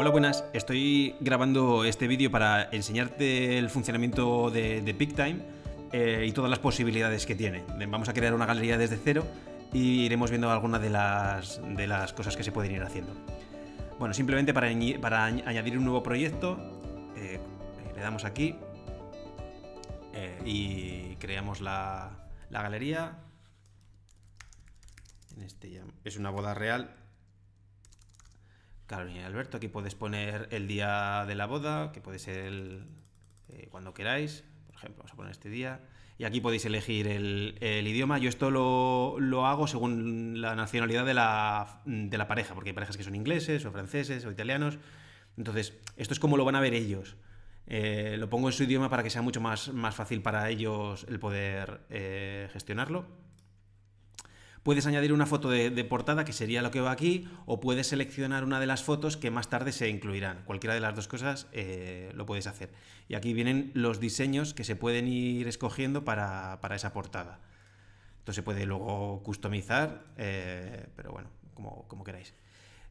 Hola, buenas. Estoy grabando este vídeo para enseñarte el funcionamiento de, de eh, y todas las posibilidades que tiene. Vamos a crear una galería desde cero y iremos viendo algunas de las, de las cosas que se pueden ir haciendo. Bueno, simplemente para, para añadir un nuevo proyecto, eh, le damos aquí eh, y creamos la, galería. este es una boda real Claro, Alberto, aquí puedes poner el día de la boda, que puede ser eh, cuando queráis, por ejemplo, vamos a poner este día. Y aquí podéis elegir el, idioma. Yo esto lo, hago según la nacionalidad de la, pareja, porque hay parejas que son ingleses o franceses o italianos. Entonces, esto es como lo van a ver ellos. Eh, lo pongo en su idioma para que sea mucho más, fácil para ellos el poder eh, gestionarlo. Puedes añadir una foto de, portada, que sería lo que va aquí, o puedes seleccionar una de las fotos que más tarde se incluirán. Cualquiera de las dos cosas eh, lo puedes hacer. Y aquí vienen los diseños que se pueden ir escogiendo para, esa portada. Entonces se puede luego customizar, eh, pero bueno, como, queráis.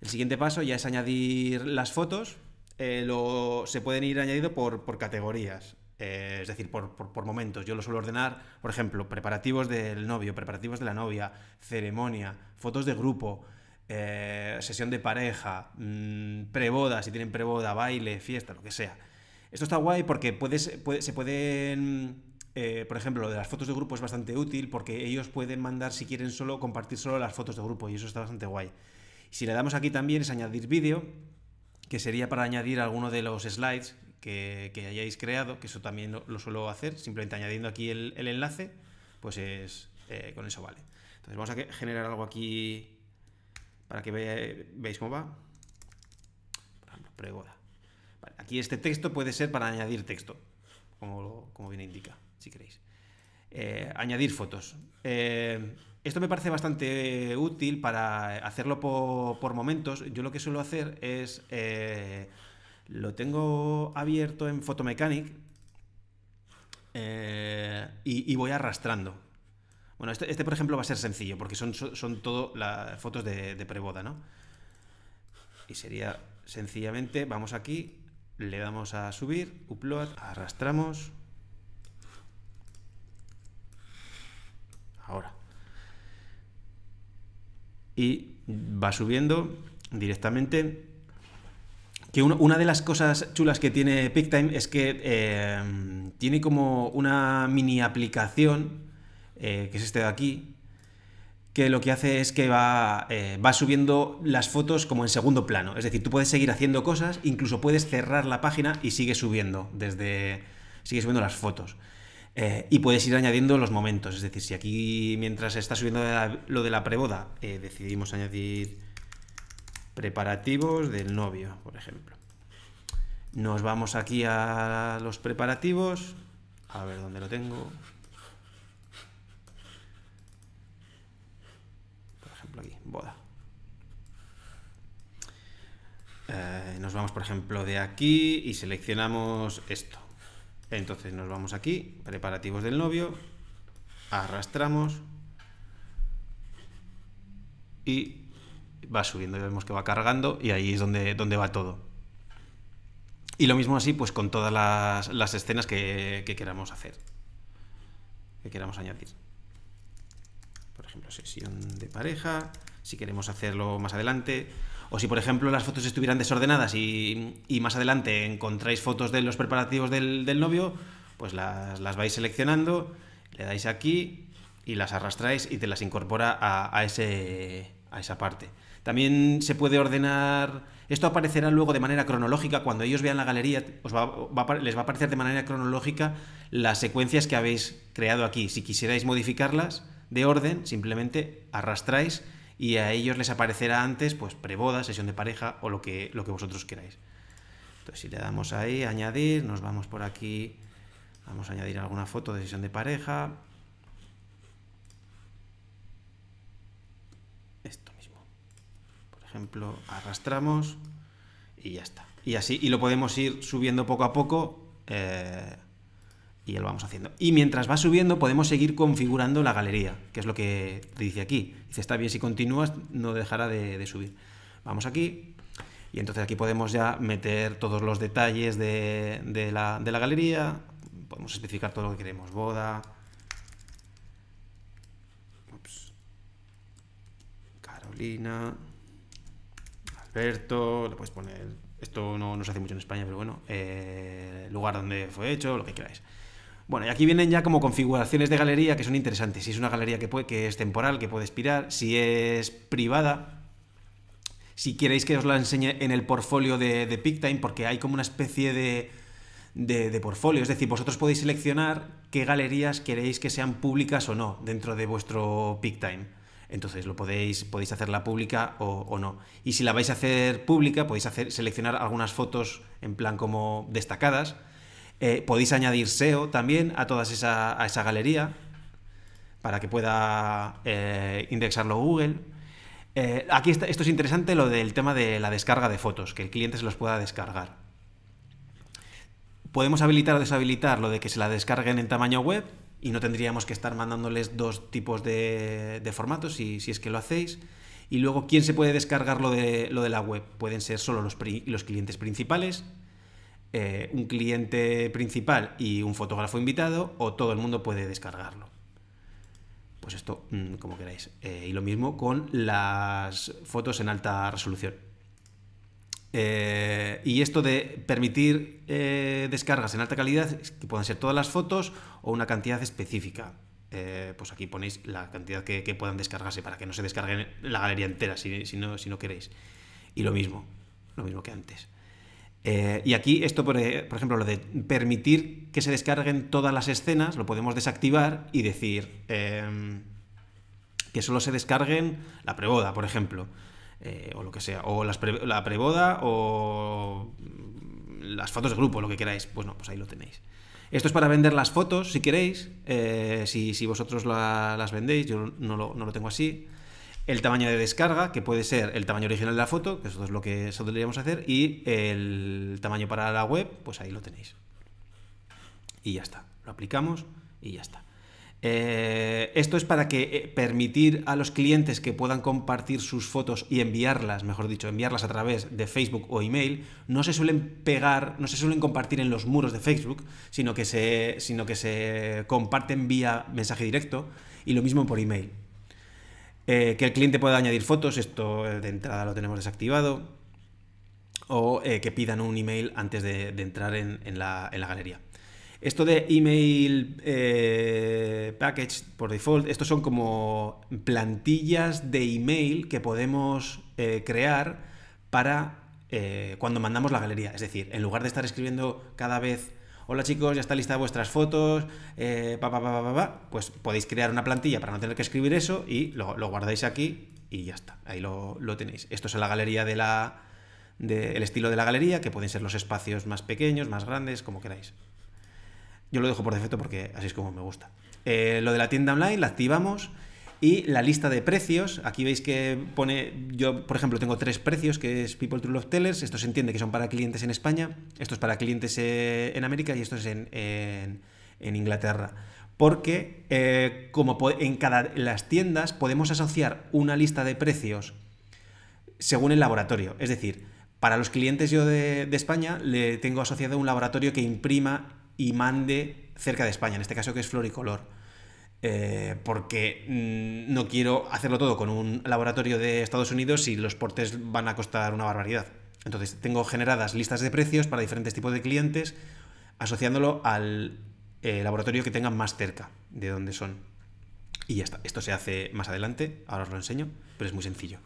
El siguiente paso ya es añadir las fotos. Eh, se pueden ir añadiendo por, por, categorías. Eh, es decir, por, momentos. Yo lo suelo ordenar, por ejemplo, preparativos del novio, preparativos de la novia, ceremonia, fotos de grupo, eh, sesión de pareja, mm, preboda, si tienen preboda, baile, fiesta, lo que sea. Esto está guay porque puedes, se pueden... Eh, por ejemplo, lo de las fotos de grupo es bastante útil porque ellos pueden mandar, si quieren, solo compartir solo las fotos de grupo y eso está bastante guay. Si le damos aquí también es añadir vídeo, que sería para añadir alguno de los slides que, hayáis creado, que eso también lo, suelo hacer, simplemente añadiendo aquí el, enlace, pues es, eh, con eso vale. Entonces vamos a generar algo aquí para que veáis cómo va. aquí este texto puede ser para añadir texto, como, bien indica, si queréis. Eh, añadir fotos. Eh, esto me parece bastante útil para hacerlo por, momentos. Yo lo que suelo hacer es lo tengo abierto en Photomechanic eh, y, voy arrastrando. Bueno, este, este, por ejemplo va a ser sencillo porque son, son las fotos de, de preboda, ¿no? Y sería sencillamente, vamos aquí, le damos a subir, upload, arrastramos. Ahora. Y va subiendo directamente una de las cosas chulas que tiene PickTime es que em, tiene como una mini aplicación, eh, que es este de aquí, que lo que hace es que va, eh, va subiendo las fotos como en segundo plano. Es decir, tú puedes seguir haciendo cosas, incluso puedes cerrar la página y sigue subiendo, desde, sigue subiendo las fotos. Eh, y puedes ir añadiendo los momentos. Es decir, si aquí mientras está subiendo lo de la preboda, decidimos añadir preparativos del novio, por ejemplo. Nos vamos aquí a los preparativos. A ver dónde lo tengo. Por ejemplo aquí, boda. Eh, nos vamos, por ejemplo, de aquí y seleccionamos esto. Entonces nos vamos aquí, preparativos del novio, arrastramos y va subiendo y vemos que va cargando y ahí es donde, donde va todo. Y lo mismo así, pues con todas las, escenas que, queramos hacer, que queramos añadir. Por ejemplo, sesión de pareja, si queremos hacerlo más adelante, o si por ejemplo las fotos estuvieran desordenadas y, más adelante encontráis fotos de los preparativos del, novio, pues las, vais seleccionando, le dais aquí y las arrastráis y te las incorpora a, a, ese, a esa parte. También se puede ordenar. Esto aparecerá luego de manera cronológica. Cuando ellos vean la galería, les va a aparecer de manera cronológica las secuencias que habéis creado aquí. Si quisierais modificarlas de orden, simplemente arrastráis y a ellos les aparecerá antes, pues, preboda, sesión de pareja o lo que, lo que vosotros queráis. Entonces, si le damos ahí, añadir, nos vamos por aquí. Vamos a añadir alguna foto de sesión de pareja. ejemplo, arrastramos y ya está. Y así, y lo podemos ir subiendo poco a poco eh, y lo vamos haciendo. Y mientras va subiendo podemos seguir configurando la galería, que es lo que dice aquí. Dice, está bien, si continúas no dejará de, subir. Vamos aquí y entonces aquí podemos ya meter todos los detalles la, de la galería, podemos especificar todo lo que queremos, boda, Carolina, puedes poner, esto no, nos se hace mucho en España, pero bueno, el eh, lugar donde fue hecho, lo que queráis. Bueno, y aquí vienen ya como configuraciones de galería que son interesantes. Si es una galería que, puede, que es temporal, que puede expirar, si es privada, si queréis que os la enseñe en el portfolio de, de PicTime, porque hay como una especie de, de, portfolio. Es decir, vosotros podéis seleccionar qué galerías queréis que sean públicas o no dentro de vuestro PicTime. Entonces lo podéis, podéis hacerla pública o, no. Y si la vais a hacer pública, podéis hacer, seleccionar algunas fotos en plan como destacadas. Eh, podéis añadir SEO también a toda esa, a esa galería para que pueda eh, indexarlo Google. Eh, aquí esto es interesante lo del tema de la descarga de fotos, que el cliente se los pueda descargar. Podemos habilitar o deshabilitar lo de que se la descarguen en tamaño web y no tendríamos que estar mandándoles dos tipos de, formatos si, es que lo hacéis. Y luego, ¿quién se puede descargar lo de, lo de la web? Pueden ser solo los, clientes principales, eh, un cliente principal y un fotógrafo invitado, o todo el mundo puede descargarlo. Pues esto, mm, como queráis. Eh, y lo mismo con las fotos en alta resolución. Eh, y esto de permitir eh, descargas en alta calidad, que puedan ser todas las fotos o una cantidad específica. Eh, pues aquí ponéis la cantidad que, puedan descargarse para que no se descargue la galería entera si, no, queréis. Y lo mismo, lo mismo que antes. y aquí esto, por, por ejemplo, lo de permitir que se descarguen todas las escenas, lo podemos desactivar y decir em, que solo se descarguen la preboda, por ejemplo. Eh, o lo que sea, o la preboda o las fotos de grupo, lo que queráis. Pues no, pues ahí lo tenéis. Esto es para vender las fotos, si queréis, eh, si, vosotros las vendéis, yo no lo, no lo, tengo así. El tamaño de descarga, que puede ser el tamaño original de la foto, que eso es lo que deberíamos hacer, y el tamaño para la web, pues ahí lo tenéis. Y ya está, lo aplicamos y ya está. Eh, esto es para que eh, permitir a los clientes que puedan compartir sus fotos y enviarlas, mejor dicho, enviarlas a través de Facebook o email, no se suelen pegar, no se suelen compartir en los muros de Facebook, sino que se, sino que se comparten vía mensaje directo y lo mismo por email. Eh, que el cliente pueda añadir fotos, esto de entrada lo tenemos desactivado, o que pidan un email antes de, entrar en la galería. Esto de email eh, package por default, estos son como plantillas de email que podemos eh, crear para eh, cuando mandamos la galería. Es decir, en lugar de estar escribiendo cada vez, hola chicos, ya está lista vuestras fotos, pa, pa, pa, pues podéis crear una plantilla para no tener que escribir eso y lo, guardáis aquí y ya está. Ahí lo, tenéis. Esto es en la galería de la, estilo de la galería, que pueden ser los espacios más pequeños, más grandes, como queráis. Yo lo dejo por defecto porque así es como me gusta. Eh, lo de la tienda online la activamos y la lista de precios. Aquí veis que pone, yo por ejemplo tengo tres precios, que es People True Love Tellers, esto se entiende que son para clientes en España, esto es para clientes eh, en América y esto es en, Inglaterra. Porque eh, como en cada las tiendas podemos asociar una lista de precios según el laboratorio. Es decir, para los clientes yo de, de España le tengo asociado un laboratorio que imprima y mande cerca de España, en este caso que es Floricolor. color eh, porque mm, no quiero hacerlo todo con un laboratorio de Estados Unidos y los portes van a costar una barbaridad. Entonces, tengo generadas listas de precios para diferentes tipos de clientes, asociándolo al eh, laboratorio que tengan más cerca de donde son. Y ya está. Esto se hace más adelante, ahora os lo enseño, pero es muy sencillo.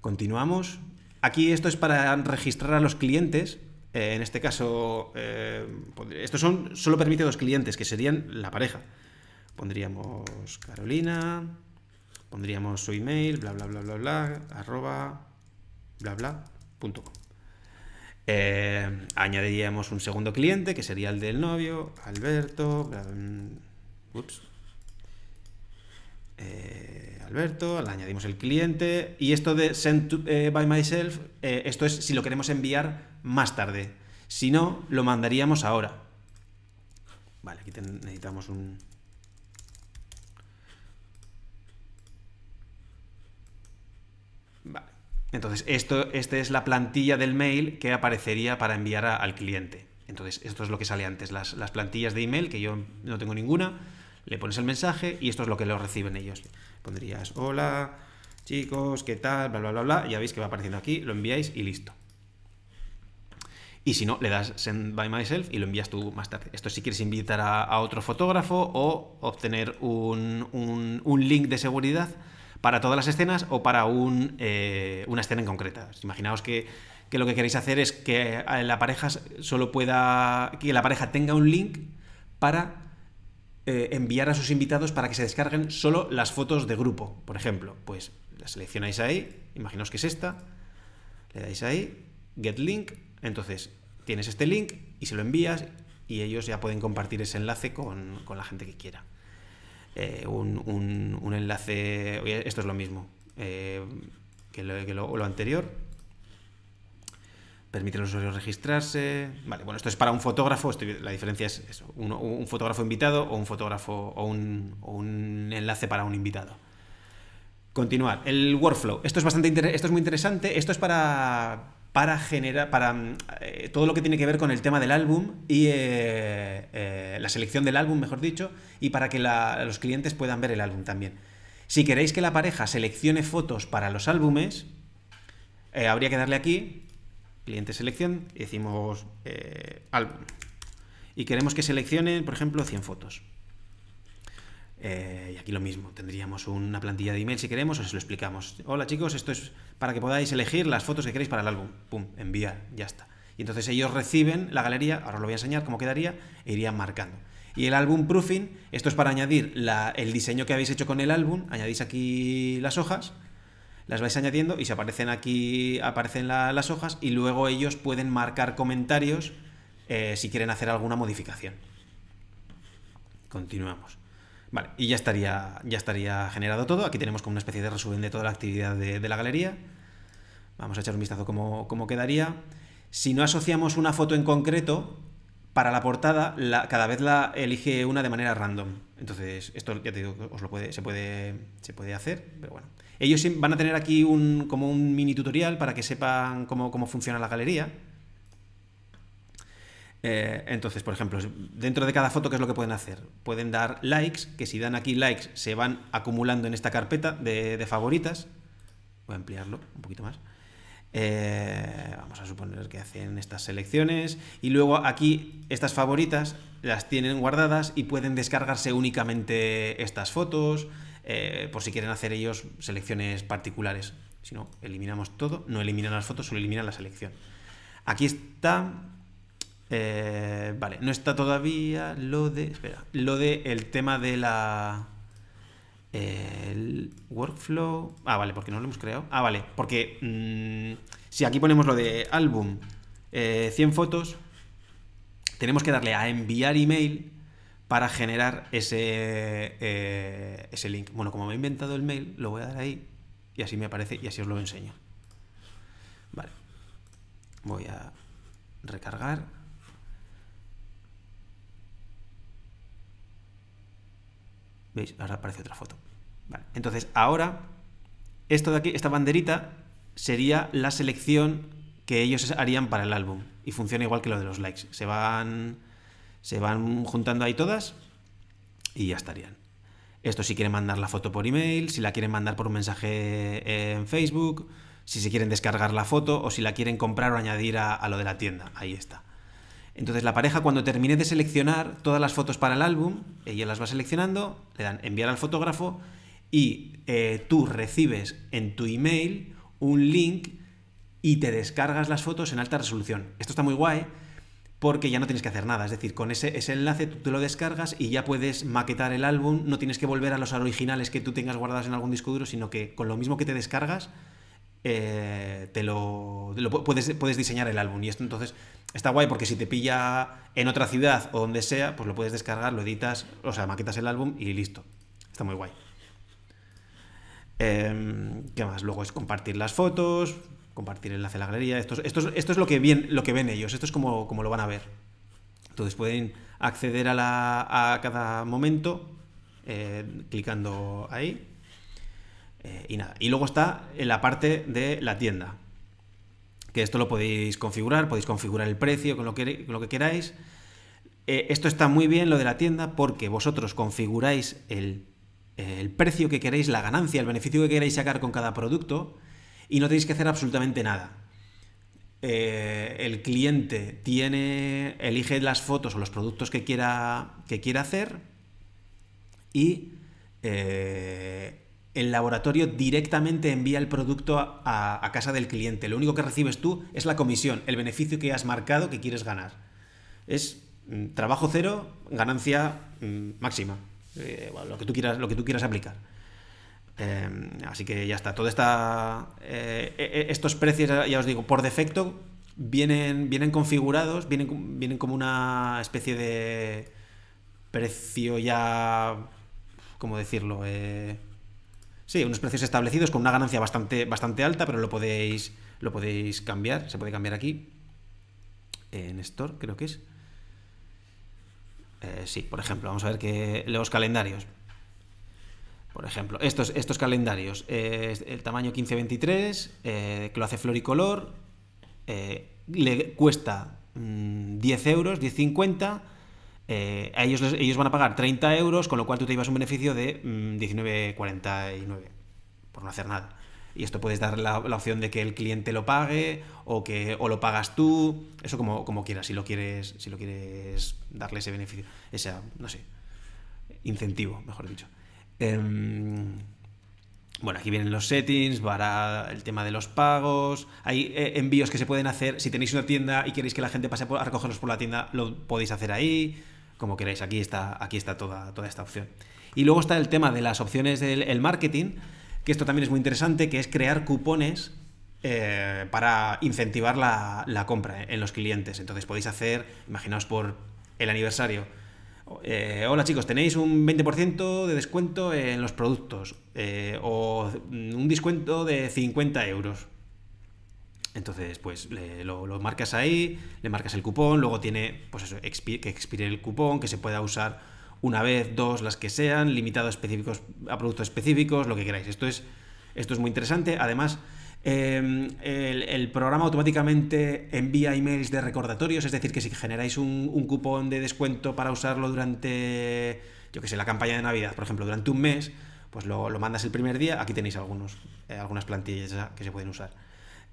Continuamos. Aquí esto es para registrar a los clientes eh, en este caso, eh, estos son solo permite dos clientes, que serían la pareja. Pondríamos Carolina, pondríamos su email, bla, bla, bla, bla, bla, arroba, bla, bla, punto com. Eh, añadiríamos un segundo cliente, que sería el del novio, Alberto, mm, ups. Eh, Alberto, le añadimos el cliente y esto de send eh, by myself, eh, esto es si lo queremos enviar más tarde. Si no, lo mandaríamos ahora. Vale, aquí necesitamos un... Vale. Entonces, esto, esta es la plantilla del mail que aparecería para enviar al cliente. Entonces, esto es lo que sale antes, las, las plantillas de email, que yo no tengo ninguna le pones el mensaje y esto es lo que lo reciben ellos. Pondrías, hola, chicos, ¿qué tal? Bla, bla, bla, bla. Ya veis que va apareciendo aquí, lo enviáis y listo. Y si no, le das Send by Myself y lo envías tú más tarde. Esto si quieres invitar a, otro fotógrafo o obtener un, link de seguridad para todas las escenas o para eh, una escena en concreta. Imaginaos que, que, lo que queréis hacer es que la pareja solo pueda. que la pareja tenga un link para eh, enviar a sus invitados para que se descarguen solo las fotos de grupo, por ejemplo. Pues la seleccionáis ahí, imaginaos que es esta, le dais ahí, get link, entonces tienes este link y se lo envías y ellos ya pueden compartir ese enlace con, la gente que quiera. Eh, un, enlace, esto es lo mismo eh, que, lo anterior, permitir a los usuarios registrarse. Vale, bueno, esto es para un fotógrafo, la diferencia es eso, un, fotógrafo invitado o un fotógrafo o un, enlace para un invitado. Continuar. El workflow. Esto es bastante esto es muy interesante. Esto es para para generar para eh, todo lo que tiene que ver con el tema del álbum y eh, eh, la selección del álbum, mejor dicho, y para que los clientes puedan ver el álbum también. Si queréis que la pareja seleccione fotos para los álbumes, habría que darle aquí cliente selección, y decimos eh, álbum. Y queremos que seleccionen por ejemplo, 100 fotos. Eh, y aquí lo mismo, tendríamos una plantilla de email si queremos, os lo explicamos. Hola chicos, esto es para que podáis elegir las fotos que queréis para el álbum. Pum, envía, ya está. Y entonces ellos reciben la galería, ahora lo voy a enseñar cómo quedaría, e irían marcando. Y el álbum proofing, esto es para añadir el diseño que habéis hecho con el álbum, añadís aquí las hojas las vais añadiendo y se aparecen aquí, aparecen las hojas y luego ellos pueden marcar comentarios eh, si quieren hacer alguna modificación. Continuamos. Vale, y ya estaría, ya estaría generado todo. Aquí tenemos como una especie de resumen de toda la actividad de, la galería. Vamos a echar un vistazo cómo, cómo quedaría. Si no asociamos una foto en concreto, para la portada cada vez la elige una de manera random. Entonces, esto ya te digo, os lo puede, se, puede, se puede hacer, pero bueno. Ellos van a tener aquí un, como un mini tutorial para que sepan cómo, funciona la galería. Eh, entonces, por ejemplo, dentro de cada foto, ¿qué es lo que pueden hacer? Pueden dar likes, que si dan aquí likes se van acumulando en esta carpeta de favoritas. Voy a ampliarlo un poquito más. Eh, vamos a suponer que hacen estas selecciones y luego aquí estas favoritas las tienen guardadas y pueden descargarse únicamente estas fotos eh, por si quieren hacer ellos selecciones particulares. Si no, eliminamos todo, no eliminan las fotos, solo eliminan la selección. Aquí está. Eh, vale, no está todavía lo de. Espera, lo de el tema de la. El workflow. Ah, vale, porque no lo hemos creado. Ah, vale, porque mm, si aquí ponemos lo de álbum, 100 eh, fotos, tenemos que darle a enviar email para generar ese, eh, ese link. Bueno, como me he inventado el mail, lo voy a dar ahí y así me aparece y así os lo enseño. Vale, voy a recargar. ¿Veis? Ahora aparece otra foto. Entonces, ahora, esto de aquí, esta banderita, sería la selección que ellos harían para el álbum. Y funciona igual que lo de los likes. Se van, se van juntando ahí todas y ya estarían. Esto si quieren mandar la foto por email, si la quieren mandar por un mensaje en Facebook, si se quieren descargar la foto o si la quieren comprar o añadir a lo de la tienda. Ahí está. Entonces la pareja cuando termine de seleccionar todas las fotos para el álbum, ella las va seleccionando, le dan enviar al fotógrafo y eh, tú recibes en tu email un link y te descargas las fotos en alta resolución. Esto está muy guay porque ya no tienes que hacer nada. Es decir, con ese, enlace tú te lo descargas y ya puedes maquetar el álbum, no tienes que volver a los originales que tú tengas guardados en algún disco duro, sino que con lo mismo que te descargas, eh, te lo, puedes, puedes, diseñar el álbum. Y esto entonces está guay porque si te pilla en otra ciudad o donde sea, pues lo puedes descargar, lo editas, o sea, maquetas el álbum y listo. Está muy guay. Em, ¿Qué más? Luego es compartir las fotos, compartir el enlace a la galería. Esto, es lo que, ven lo que ven ellos, esto es como, como lo van a ver. Entonces pueden acceder a, la, a cada momento eh, clicando ahí. Eh, y nada. Y luego está en la parte de la tienda que esto lo podéis configurar, podéis configurar el precio con lo que, lo que queráis. Eh, esto está muy bien lo de la tienda porque vosotros configuráis el, precio que queréis, la ganancia, el beneficio que queráis sacar con cada producto y no tenéis que hacer absolutamente nada. Eh, el cliente tiene, elige las fotos o los productos que quiera, que quiera hacer y eh, el laboratorio directamente envía el producto a, casa del cliente. Lo único que recibes tú es la comisión, el beneficio que has marcado que quieres ganar. Es mm, trabajo cero, ganancia mm, máxima. Eh, lo, que tú quieras, lo que tú quieras aplicar. Eh, así que ya está. Todo está, eh, e, e, estos precios, ya os digo, por defecto vienen, vienen configurados, vienen, vienen como una especie de precio ya. ¿Cómo decirlo? Sí, unos precios establecidos con una ganancia bastante, bastante alta, pero lo podéis, lo podéis cambiar, se puede cambiar aquí. En Store, creo que es. Eh, sí, por ejemplo, vamos a ver que los calendarios. Por ejemplo, estos, estos calendarios, eh, el tamaño 1523, eh, que lo hace floricolor, eh, le cuesta 10 mm, euros, 10,50 eh, ellos, ellos van a pagar 30 euros, con lo cual tú te llevas un beneficio de 19,49, mm, por no hacer nada. Y esto puedes dar la, opción de que el cliente lo pague o que lo pagas tú, eso como, como quieras, si lo quieres si lo quieres darle ese beneficio, ese no sé, incentivo, mejor dicho. Em, bueno, aquí vienen los settings, para el tema de los pagos, hay eh, envíos que se pueden hacer, si tenéis una tienda y queréis que la gente pase a recogerlos por la tienda, lo podéis hacer ahí como queráis. Aquí está, aquí está toda, toda esta opción. Y luego está el tema de las opciones del marketing, que esto también es muy interesante, que es crear cupones eh, para incentivar la, compra eh, en los clientes. Entonces podéis hacer, imaginaos por el aniversario. Eh, hola chicos, tenéis un 20% de descuento en los productos o mm, un descuento de 50 euros. Entonces, pues lo, marcas ahí, le marcas el cupón, luego tiene, pues eso, que expire el cupón, que se pueda usar una vez, dos, las que sean, limitado a específicos, a productos específicos, lo que queráis. Esto es, esto es muy interesante. Además, em, el, programa automáticamente envía emails de recordatorios, es decir, que si generáis un, cupón de descuento para usarlo durante, yo que sé, la campaña de Navidad, por ejemplo, durante un mes, pues lo, mandas el primer día. Aquí tenéis algunos, eh, algunas plantillas que se pueden usar.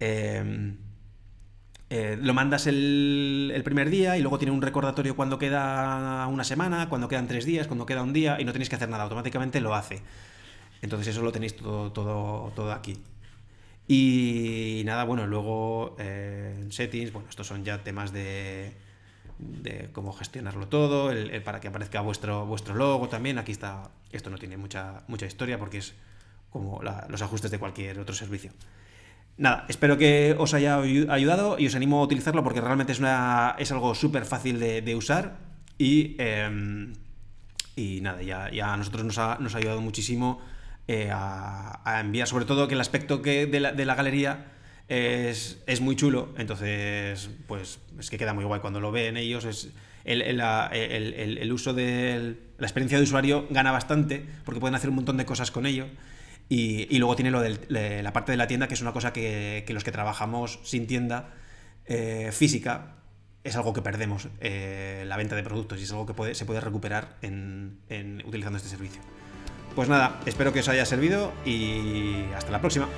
Em, eh, lo mandas el, primer día y luego tiene un recordatorio cuando queda una semana, cuando quedan tres días, cuando queda un día y no tenéis que hacer nada, automáticamente lo hace. Entonces eso lo tenéis todo, todo, aquí. Y nada, bueno, luego eh, en settings, bueno, estos son ya temas de, cómo gestionarlo todo, para que aparezca vuestro, vuestro logo también. Aquí está, esto no tiene mucha, mucha historia porque es como los ajustes de cualquier otro servicio. Nada, espero que os haya ayudado y os animo a utilizarlo porque realmente es, es algo súper fácil de, usar y, em, y nada, ya, ya, a nosotros nos ha, ayudado muchísimo eh, a, enviar, sobre todo que el aspecto de, la, galería es, muy chulo, entonces pues es que queda muy guay cuando lo ven ellos, el, uso la experiencia de usuario gana bastante porque pueden hacer un montón de cosas con ello. Y, luego tiene lo de la parte de la tienda, que es una cosa que, los que trabajamos sin tienda eh, física es algo que perdemos, eh, la venta de productos, y es algo que se puede recuperar en utilizando este servicio. Pues nada, espero que os haya servido y hasta la próxima.